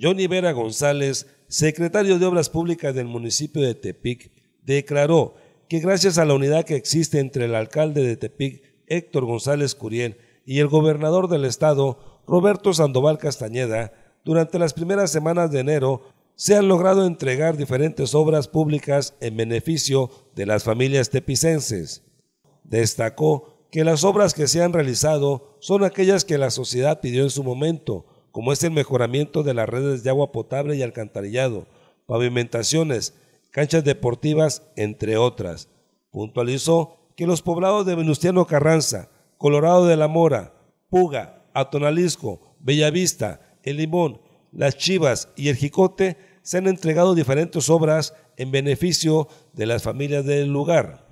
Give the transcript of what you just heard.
Johnny Vera González, secretario de Obras Públicas del municipio de Tepic, declaró que gracias a la unidad que existe entre el alcalde de Tepic, Héctor González Curiel, y el gobernador del estado, Roberto Sandoval Castañeda, durante las primeras semanas de enero se han logrado entregar diferentes obras públicas en beneficio de las familias tepicenses. Destacó que las obras que se han realizado son aquellas que la sociedad pidió en su momento, como es el mejoramiento de las redes de agua potable y alcantarillado, pavimentaciones, canchas deportivas, entre otras. Puntualizó que los poblados de Venustiano Carranza, Colorado de la Mora, Puga, Atonalisco, Bellavista, El Limón, Las Chivas y El Jicote se han entregado diferentes obras en beneficio de las familias del lugar.